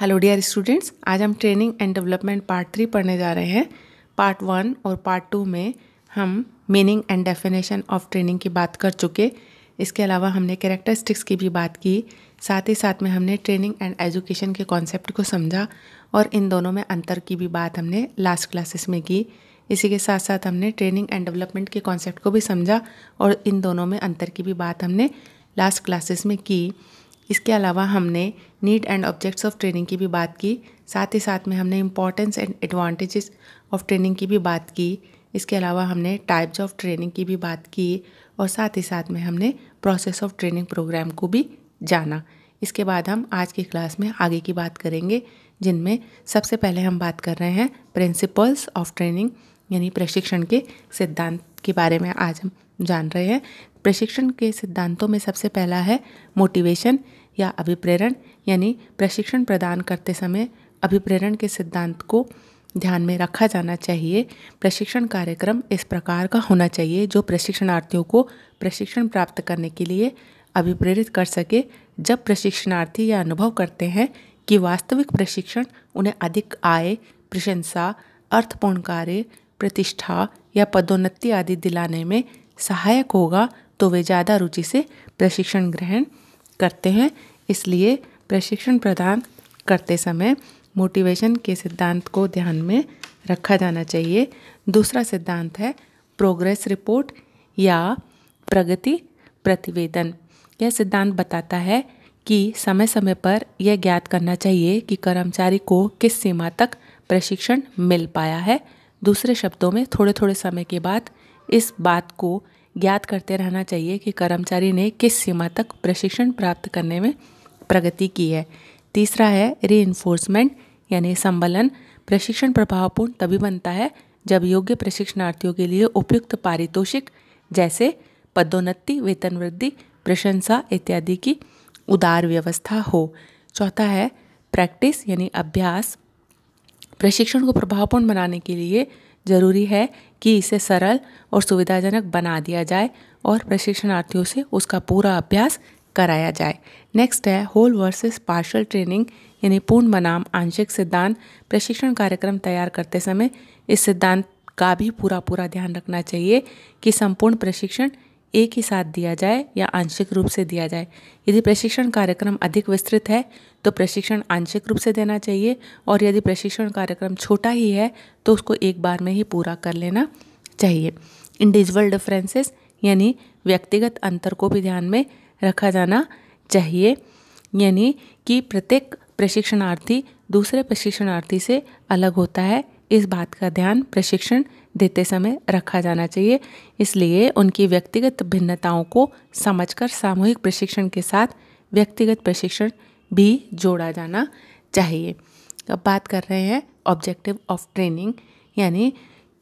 Hello dear students आज हम training and development part three पढ़ने जा रहे हैं पार्ट वन और पार्ट टू में हम meaning and definition of training की बात कर चुके इसके अलावा हमने कैरेक्टरिस्टिक्स की भी बात की साथ ही साथ में हमने ट्रेनिंग एंड एजुकेशन के कॉन्सेप्ट को समझा और इन दोनों में अंतर की भी बात हमने लास्ट क्लासेस में की इसी के साथ साथ हमने ट्रेनिंग एंड डेवलपमेंट के कॉन्सेप्ट को भी समझा और इन दोनों में अंतर की भी बात हमने लास्ट क्लासेस में की इसके अलावा हमने need and objects of training की भी बात की साथ ही साथ में हमने importance and advantages of training की भी बात की इसके अलावा हमने टाइप्स ऑफ ट्रेनिंग की भी बात की और साथ ही साथ में हमने प्रोसेस ऑफ ट्रेनिंग प्रोग्राम को भी जाना इसके बाद हम आज की क्लास में आगे की बात करेंगे जिनमें सबसे पहले हम बात कर रहे हैं प्रिंसिपल्स ऑफ ट्रेनिंग यानी प्रशिक्षण के सिद्धांत के बारे में आज हम जान रहे हैं प्रशिक्षण के सिद्धांतों में सबसे पहला है मोटिवेशन या अभिप्रेरण यानी प्रशिक्षण प्रदान करते समय अभिप्रेरण के सिद्धांत को ध्यान में रखा जाना चाहिए प्रशिक्षण कार्यक्रम इस प्रकार का होना चाहिए जो प्रशिक्षणार्थियों को प्रशिक्षण प्राप्त करने के लिए अभिप्रेरित कर सके जब प्रशिक्षणार्थी यह अनुभव करते हैं कि वास्तविक प्रशिक्षण उन्हें अधिक आय प्रशंसा अर्थपूर्ण कार्य प्रतिष्ठा या पदोन्नति आदि दिलाने में सहायक होगा तो वे ज़्यादा रुचि से प्रशिक्षण ग्रहण करते हैं इसलिए प्रशिक्षण प्रदान करते समय मोटिवेशन के सिद्धांत को ध्यान में रखा जाना चाहिए दूसरा सिद्धांत है प्रोग्रेस रिपोर्ट या प्रगति प्रतिवेदन यह सिद्धांत बताता है कि समय समय पर यह ज्ञात करना चाहिए कि कर्मचारी को किस सीमा तक प्रशिक्षण मिल पाया है दूसरे शब्दों में थोड़े थोड़े समय के बाद इस बात को ज्ञात करते रहना चाहिए कि कर्मचारी ने किस सीमा तक प्रशिक्षण प्राप्त करने में प्रगति की है तीसरा है री यानी संबलन प्रशिक्षण प्रभावपूर्ण तभी बनता है जब योग्य प्रशिक्षणार्थियों के लिए उपयुक्त पारितोषिक जैसे पदोन्नति वेतन वृद्धि प्रशंसा इत्यादि की उदार व्यवस्था हो चौथा है प्रैक्टिस यानी अभ्यास प्रशिक्षण को प्रभावपूर्ण बनाने के लिए जरूरी है कि इसे सरल और सुविधाजनक बना दिया जाए और प्रशिक्षणार्थियों से उसका पूरा अभ्यास कराया जाए नेक्स्ट है होल वर्सेस पार्शल ट्रेनिंग यानी पूर्ण बनाम आंशिक सिद्धांत प्रशिक्षण कार्यक्रम तैयार करते समय इस सिद्धांत का भी पूरा पूरा ध्यान रखना चाहिए कि संपूर्ण प्रशिक्षण एक ही साथ दिया जाए या आंशिक रूप से दिया जाए यदि प्रशिक्षण कार्यक्रम अधिक विस्तृत है तो प्रशिक्षण आंशिक रूप से देना चाहिए और यदि प्रशिक्षण कार्यक्रम छोटा ही है तो उसको एक बार में ही पूरा कर लेना चाहिए इंडिविजुअल डिफरेंसेस यानी व्यक्तिगत अंतर को भी ध्यान में रखा जाना चाहिए यानी कि प्रत्येक प्रशिक्षणार्थी दूसरे प्रशिक्षणार्थी से अलग होता है इस बात का ध्यान प्रशिक्षण देते समय रखा जाना चाहिए इसलिए उनकी व्यक्तिगत भिन्नताओं को समझकर सामूहिक प्रशिक्षण के साथ व्यक्तिगत प्रशिक्षण भी जोड़ा जाना चाहिए अब बात कर रहे हैं ऑब्जेक्टिव ऑफ ट्रेनिंग यानी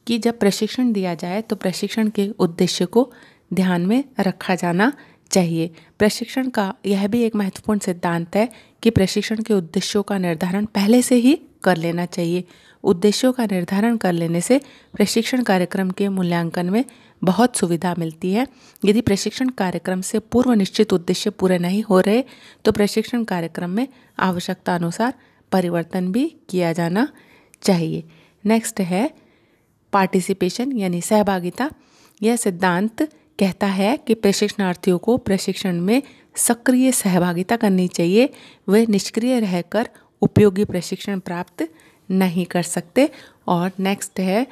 कि जब प्रशिक्षण दिया जाए तो प्रशिक्षण के उद्देश्य को ध्यान में रखा जाना चाहिए प्रशिक्षण का यह भी एक महत्वपूर्ण सिद्धांत है कि प्रशिक्षण के उद्देश्यों का निर्धारण पहले से ही कर लेना चाहिए उद्देश्यों का निर्धारण कर लेने से प्रशिक्षण कार्यक्रम के मूल्यांकन में बहुत सुविधा मिलती है यदि प्रशिक्षण कार्यक्रम से पूर्व निश्चित उद्देश्य पूरे नहीं हो रहे तो प्रशिक्षण कार्यक्रम में आवश्यकता अनुसार परिवर्तन भी किया जाना चाहिए नेक्स्ट है पार्टिसिपेशन यानी सहभागिता यह सिद्धांत कहता है कि प्रशिक्षणार्थियों को प्रशिक्षण में सक्रिय सहभागिता करनी चाहिए वे निष्क्रिय रहकर उपयोगी प्रशिक्षण प्राप्त नहीं कर सकते और नेक्स्ट है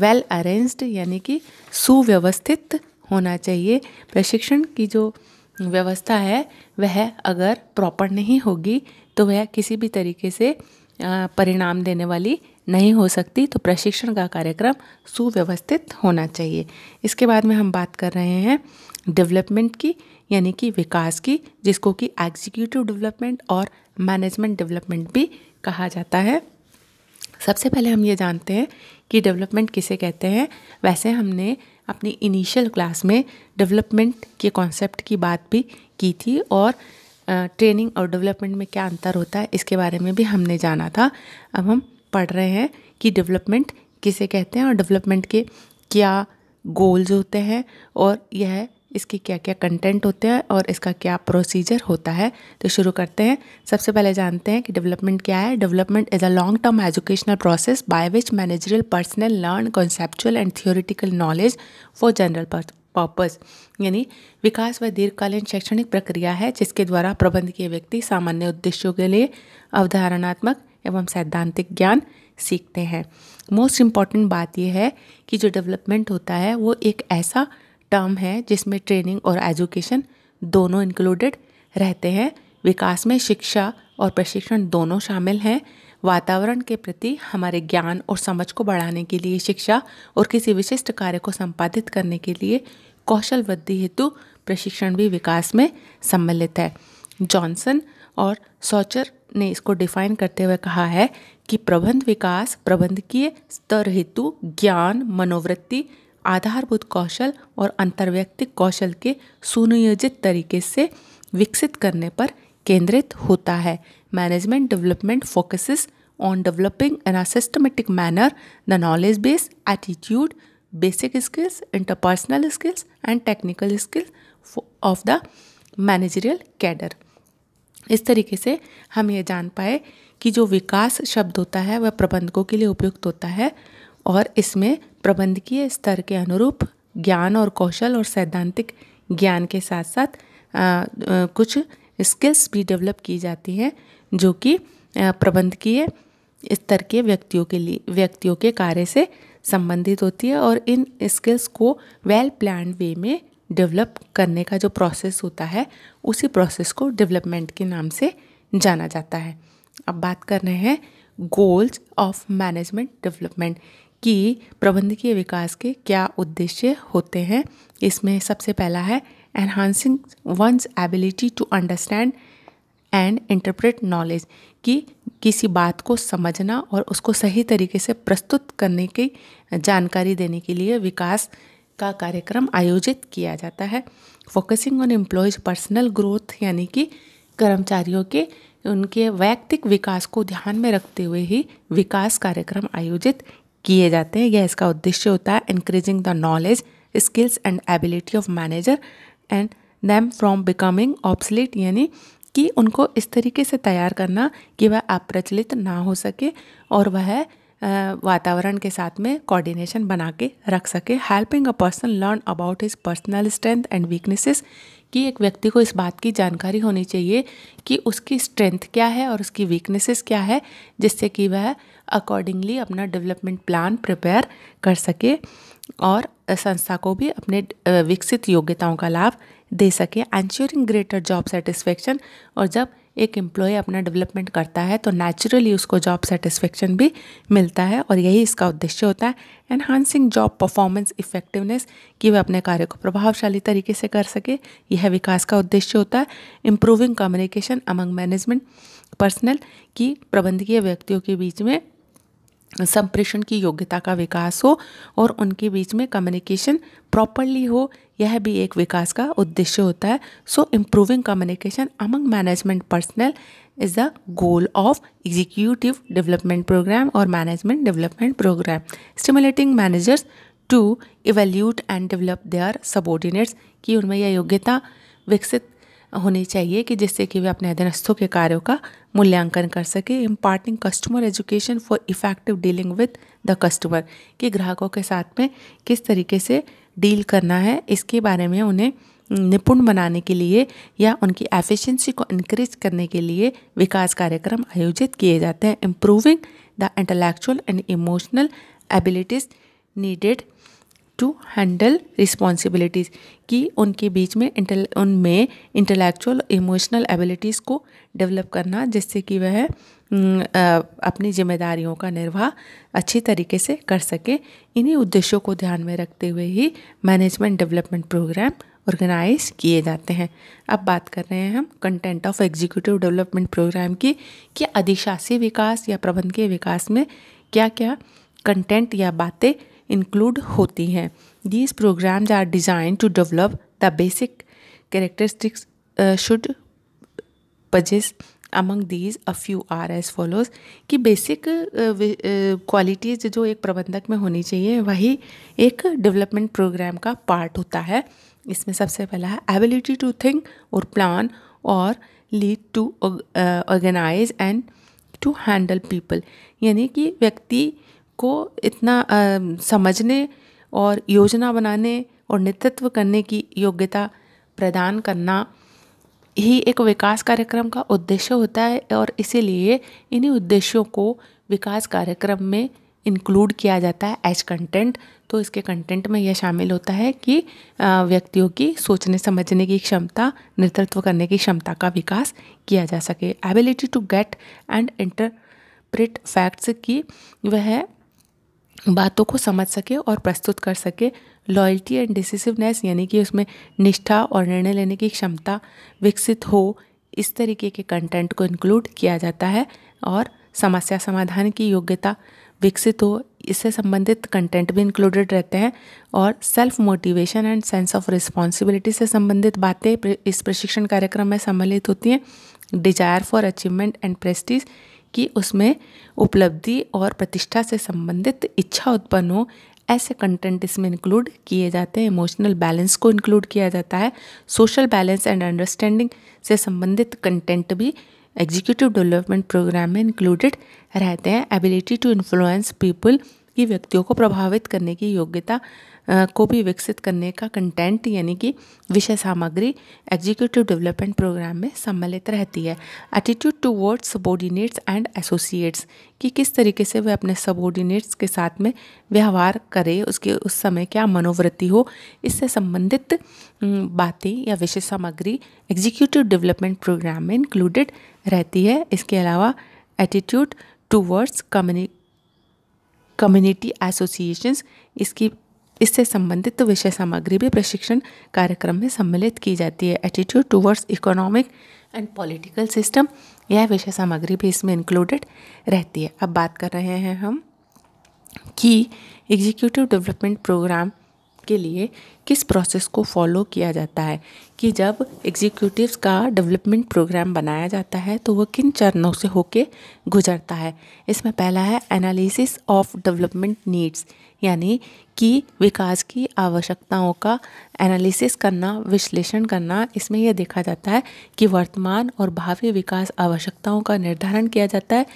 वेल अरेंज्ड यानी कि सुव्यवस्थित होना चाहिए प्रशिक्षण की जो व्यवस्था है वह अगर प्रॉपर नहीं होगी तो वह किसी भी तरीके से परिणाम देने वाली नहीं हो सकती तो प्रशिक्षण का कार्यक्रम सुव्यवस्थित होना चाहिए इसके बाद में हम बात कर रहे हैं डेवलपमेंट की यानी कि विकास की जिसको कि एग्जीक्यूटिव डेवलपमेंट और मैनेजमेंट डेवलपमेंट भी कहा जाता है सबसे पहले हम ये जानते हैं कि डेवलपमेंट किसे कहते हैं वैसे हमने अपनी इनिशियल क्लास में डेवलपमेंट के कॉन्सेप्ट की बात भी की थी और ट्रेनिंग और डेवलपमेंट में क्या अंतर होता है इसके बारे में भी हमने जाना था अब हम पढ़ रहे हैं कि डेवलपमेंट किसे कहते हैं और डेवलपमेंट के क्या गोल्स होते हैं और यह इसके क्या क्या कंटेंट होते हैं और इसका क्या प्रोसीजर होता है तो शुरू करते हैं सबसे पहले जानते हैं कि डेवलपमेंट क्या है development is a long term educational process by which managerial personnel learn conceptual and theoretical knowledge for general purpose यानी विकास व दीर्घकालीन शैक्षणिक प्रक्रिया है जिसके द्वारा प्रबंधकीय व्यक्ति सामान्य उद्देश्यों के लिए अवधारणात्मक एवं सैद्धांतिक ज्ञान सीखते हैं मोस्ट इम्पॉर्टेंट बात यह है कि जो डेवलपमेंट होता है वो एक ऐसा टर्म है जिसमें ट्रेनिंग और एजुकेशन दोनों इंक्लूडेड रहते हैं विकास में शिक्षा और प्रशिक्षण दोनों शामिल हैं वातावरण के प्रति हमारे ज्ञान और समझ को बढ़ाने के लिए शिक्षा और किसी विशिष्ट कार्य को संपादित करने के लिए कौशल वृद्धि हेतु प्रशिक्षण भी विकास में सम्मिलित है जॉनसन और सोचर ने इसको डिफाइन करते हुए कहा है कि प्रबंध विकास प्रबंधकीय स्तर हेतु ज्ञान मनोवृत्ति आधारभूत कौशल और अंतर्व्यक्तिक कौशल के सुनियोजित तरीके से विकसित करने पर केंद्रित होता है management development focuses on developing an a systematic manner the knowledge base attitude basic skills interpersonal skills and technical skills of the managerial cadre इस तरीके से हम ये जान पाए कि जो विकास शब्द होता है वह प्रबंधकों के लिए उपयुक्त होता है और इसमें प्रबंधकीय स्तर के अनुरूप ज्ञान और कौशल और सैद्धांतिक ज्ञान के साथ साथ आ, कुछ स्किल्स भी डेवलप की जाती हैं जो कि प्रबंधकीय स्तर के व्यक्तियों के लिए व्यक्तियों के कार्य से संबंधित होती है और इन स्किल्स को वेल प्लान वे में डेवलप करने का जो प्रोसेस होता है उसी प्रोसेस को डेवलपमेंट के नाम से जाना जाता है अब बात कर रहे हैं गोल्स ऑफ मैनेजमेंट डेवलपमेंट कि प्रबंधकीय विकास के क्या उद्देश्य होते हैं इसमें सबसे पहला है enhancing one's ability to understand and interpret knowledge कि किसी बात को समझना और उसको सही तरीके से प्रस्तुत करने की जानकारी देने के लिए विकास का कार्यक्रम आयोजित किया जाता है focusing on employees personal growth यानी कि कर्मचारियों के उनके वैयक्तिक विकास को ध्यान में रखते हुए ही विकास कार्यक्रम आयोजित किए जाते हैं यह इसका उद्देश्य होता है increasing the knowledge skills and ability of manager and them from becoming obsolete यानी कि उनको इस तरीके से तैयार करना कि वह अप्रचलित ना हो सके और वह वातावरण के साथ में कोऑर्डिनेशन बना के रख सके helping a person learn about his personal strength and weaknesses कि एक व्यक्ति को इस बात की जानकारी होनी चाहिए कि उसकी स्ट्रेंथ क्या है और उसकी वीकनेसेस क्या है जिससे कि वह अकॉर्डिंगली अपना डेवलपमेंट प्लान प्रिपेयर कर सके और संस्था को भी अपने विकसित योग्यताओं का लाभ दे सके एंश्योरिंग ग्रेटर जॉब सेटिस्फेक्शन और जब एक एम्प्लॉय अपना डेवलपमेंट करता है तो नेचुरली उसको जॉब सेटिस्फेक्शन भी मिलता है और यही इसका उद्देश्य होता है एनहांसिंग जॉब परफॉर्मेंस इफेक्टिवनेस कि वह अपने कार्य को प्रभावशाली तरीके से कर सके यह विकास का उद्देश्य होता है improving communication among management personnel की प्रबंधकीय व्यक्तियों के बीच में संप्रेषण की योग्यता का विकास हो और उनके बीच में कम्युनिकेशन प्रॉपरली हो यह भी एक विकास का उद्देश्य होता है so improving communication among management personnel is the goal of executive development programme और management development programme stimulating managers to evaluate and develop their subordinates कि उनमें यह योग्यता विकसित होनी चाहिए कि जिससे कि वे अपने अधीनस्थों के कार्यों का मूल्यांकन कर सके imparting customer education for effective dealing with the customer कि ग्राहकों के साथ में किस तरीके से डील करना है इसके बारे में उन्हें निपुण बनाने के लिए या उनकी एफिशिएंसी को इनक्रीज करने के लिए विकास कार्यक्रम आयोजित किए जाते हैं improving the intellectual and emotional abilities needed to handle responsibilities कि उनके बीच में इंटल उनमें इंटेलेक्चुअल इमोशनल एबिलिटीज़ को डेवलप करना जिससे कि वह अपनी जिम्मेदारियों का निर्वाह अच्छी तरीके से कर सके इन्हीं उद्देश्यों को ध्यान में रखते हुए ही मैनेजमेंट डेवलपमेंट प्रोग्राम ऑर्गेनाइज किए जाते हैं अब बात कर रहे हैं हम content of executive development programme की कि अधिशासी विकास या प्रबंधकीय विकास में क्या क्या कंटेंट या बातें इंक्लूड होती हैं these programmes are design to develop the basic characteristics should possess among these a few are as follows कि बेसिक क्वालिटीज uh, uh, जो एक प्रबंधक में होनी चाहिए वही एक डेवलपमेंट प्रोग्राम का पार्ट होता है इसमें सबसे पहला है एबिलिटी टू थिंक और प्लान और lead to organise and to handle people यानी कि व्यक्ति uh, को इतना समझने और योजना बनाने और नेतृत्व करने की योग्यता प्रदान करना ही एक विकास कार्यक्रम का उद्देश्य होता है और इसीलिए इन्हीं उद्देश्यों को विकास कार्यक्रम में इंक्लूड किया जाता है एज कंटेंट तो इसके कंटेंट में यह शामिल होता है कि व्यक्तियों की सोचने समझने की क्षमता नेतृत्व करने की क्षमता का विकास किया जा सके ability to get and interpret facts की वह बातों को समझ सके और प्रस्तुत कर सके लॉयल्टी एंड डिसिसिवनेस यानी कि उसमें निष्ठा और निर्णय लेने की क्षमता विकसित हो इस तरीके के कंटेंट को इंक्लूड किया जाता है और समस्या समाधान की योग्यता विकसित हो इससे संबंधित कंटेंट भी इंक्लूडेड रहते हैं और self motivation and sense of responsibility से संबंधित बातें इस प्रशिक्षण कार्यक्रम में सम्मिलित होती हैं desire for achievement and prestige कि उसमें उपलब्धि और प्रतिष्ठा से संबंधित इच्छा उत्पन्न हो ऐसे कंटेंट इसमें इंक्लूड किए जाते हैं इमोशनल बैलेंस को इंक्लूड किया जाता है सोशल बैलेंस एंड अंडरस्टैंडिंग से संबंधित कंटेंट भी एग्जीक्यूटिव डेवलपमेंट प्रोग्राम में इंक्लूडेड रहते हैं एबिलिटी टू इन्फ्लुएंस पीपल कि व्यक्तियों को प्रभावित करने की योग्यता को भी विकसित करने का कंटेंट यानी कि विषय सामग्री एग्जीक्यूटिव डेवलपमेंट प्रोग्राम में सम्मिलित रहती है attitude toward subordinates and associates कि किस तरीके से वे अपने सबोर्डिनेट्स के साथ में व्यवहार करें उसके उस समय क्या मनोवृत्ति हो इससे संबंधित बातें या विषय सामग्री एग्जीक्यूटिव डेवलपमेंट प्रोग्राम में इंक्लूडेड रहती है इसके अलावा एटीट्यूड टू वर्ड्स कम्युनिक कम्युनिटी एसोसिएशंस इसकी इससे संबंधित विषय सामग्री भी प्रशिक्षण कार्यक्रम में सम्मिलित की जाती है attitude towards economic and political system यह विषय सामग्री भी इसमें इंक्लूडेड रहती है अब बात कर रहे हैं हम कि एग्जीक्यूटिव डेवलपमेंट प्रोग्राम के लिए किस प्रोसेस को फॉलो किया जाता है कि जब एग्जीक्यूटिव्स का डेवलपमेंट प्रोग्राम बनाया जाता है तो वह किन चरणों से होके गुजरता है इसमें पहला है एनालिसिस ऑफ डेवलपमेंट नीड्स यानी कि विकास की आवश्यकताओं का एनालिसिस करना विश्लेषण करना इसमें यह देखा जाता है कि वर्तमान और भावी विकास आवश्यकताओं का निर्धारण किया जाता है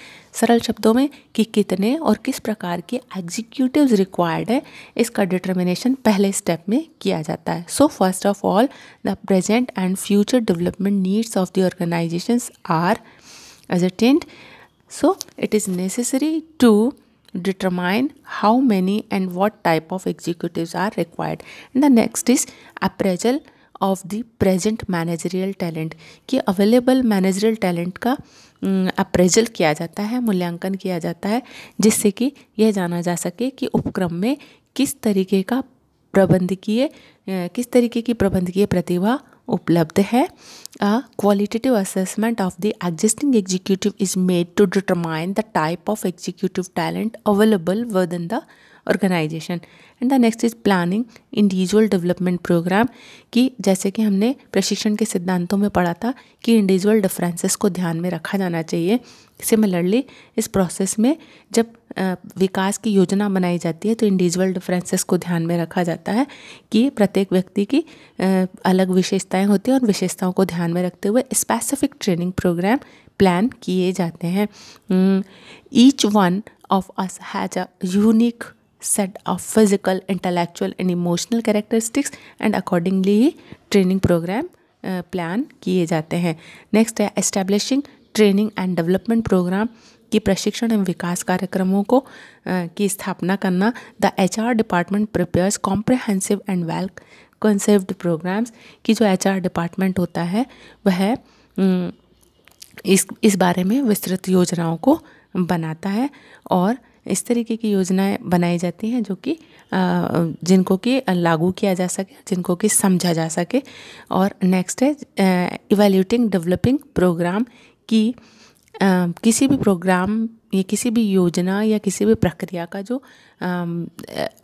सरल शब्दों में कि कितने और किस प्रकार के एग्जीक्यूटिव रिक्वायर्ड है इसका डिटर्मिनेशन पहले स्टेप में किया जाता है so first of all the present and future development needs of the organisations are ascertained so it is necessary to determine how many and what type of executives are required and the next is appraisal of the present managerial talent कि available managerial talent का appraisal किया जाता है मूल्यांकन किया जाता है जिससे कि यह जाना जा सके कि उपक्रम में किस तरीके का प्रबंधकीय किस तरीके की प्रबंधकीय प्रतिभा उपलब्ध है a qualitative assessment of the existing executive is made to determine the type of executive talent available within the organisation and the next is planning individual development program कि जैसे कि हमने प्रशिक्षण के सिद्धांतों में पढ़ा था कि इंडिविजुअल डिफरेंसेस को ध्यान में रखा जाना चाहिए सिमिलरली इस प्रोसेस में जब विकास की योजना बनाई जाती है तो इंडिविजुअल डिफरेंसेस को ध्यान में रखा जाता है कि प्रत्येक व्यक्ति की अलग विशेषताएं होती हैं और विशेषताओं को ध्यान में रखते हुए स्पेसिफिक ट्रेनिंग प्रोग्राम प्लान किए जाते हैं each one of us has a unique set of physical intellectual and emotional characteristics and accordingly training program plan किए जाते हैं नेक्स्ट है establishing training and development programme की प्रशिक्षण एवं विकास कार्यक्रमों को की स्थापना करना the HR department prepares comprehensive and well conceived programs की जो आर डिपार्टमेंट होता है वह इस इस बारे में विस्तृत योजनाओं को बनाता है और इस तरीके की योजनाएं बनाई जाती हैं जो कि जिनको कि लागू किया जा सके जिनको कि समझा जा सके और नेक्स्ट है इवेल्यूटिंग डेवलपिंग प्रोग्राम कि आ, किसी भी प्रोग्राम या किसी भी योजना या किसी भी प्रक्रिया का जो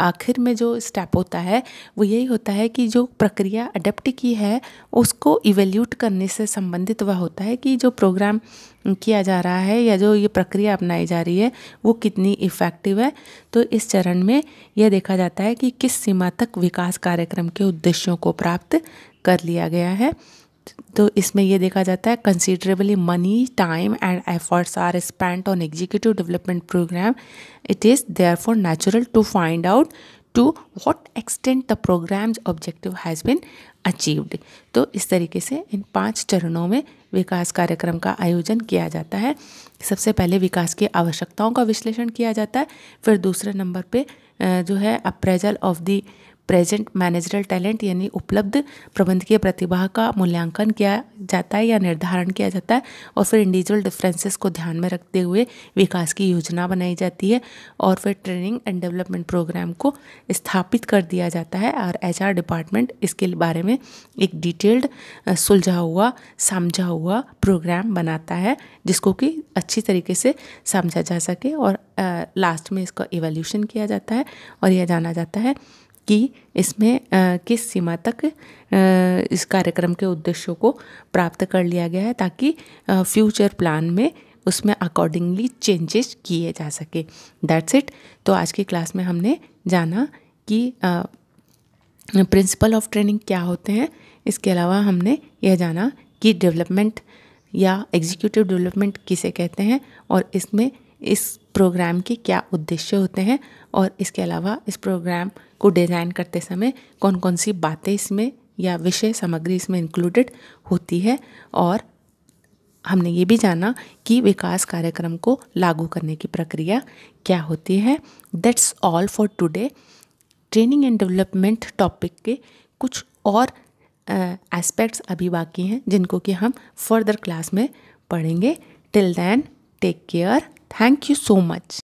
आखिर में जो स्टेप होता है वो यही होता है कि जो प्रक्रिया अडेप्ट की है उसको इवेल्यूट करने से संबंधित वह होता है कि जो प्रोग्राम किया जा रहा है या जो ये प्रक्रिया अपनाई जा रही है वो कितनी इफ़ेक्टिव है तो इस चरण में यह देखा जाता है कि किस सीमा तक विकास कार्यक्रम के उद्देश्यों को प्राप्त कर लिया गया है तो इसमें यह देखा जाता है considerably money time and efforts are spent on executive development program it is therefore natural to find out to what extent the programs objective has been achieved तो इस तरीके से इन पांच चरणों में विकास कार्यक्रम का आयोजन किया जाता है सबसे पहले विकास की आवश्यकताओं का विश्लेषण किया जाता है फिर दूसरे नंबर पे जो है appraisal of the present managerial talent यानी उपलब्ध प्रबंधकीय प्रतिभा का मूल्यांकन किया जाता है या निर्धारण किया जाता है और फिर इंडिविजुअल डिफरेंसेस को ध्यान में रखते हुए विकास की योजना बनाई जाती है और फिर ट्रेनिंग एंड डेवलपमेंट प्रोग्राम को स्थापित कर दिया जाता है और एच डिपार्टमेंट इसके बारे में एक डिटेल्ड सुलझा हुआ समझा हुआ प्रोग्राम बनाता है जिसको कि अच्छी तरीके से समझा जा सके और लास्ट में इसका एवोल्यूशन किया जाता है और यह जाना जाता है कि इसमें किस सीमा तक इस कार्यक्रम के उद्देश्यों को प्राप्त कर लिया गया है ताकि फ्यूचर प्लान में उसमें अकॉर्डिंगली चेंजेस किए जा सके दैट्स इट तो आज की क्लास में हमने जाना कि प्रिंसिपल ऑफ ट्रेनिंग क्या होते हैं इसके अलावा हमने यह जाना कि डेवलपमेंट या एग्जीक्यूटिव डेवलपमेंट किसे कहते हैं और इसमें इस प्रोग्राम के क्या उद्देश्य होते हैं और इसके अलावा इस प्रोग्राम को डिज़ाइन करते समय कौन कौन सी बातें इसमें या विषय सामग्री इसमें इंक्लूडेड होती है और हमने ये भी जाना कि विकास कार्यक्रम को लागू करने की प्रक्रिया क्या होती है that's all for today training and development topic के कुछ और एस्पेक्ट्स अभी बाकी हैं जिनको कि हम फर्दर क्लास में पढ़ेंगे till then take care Thank you so much.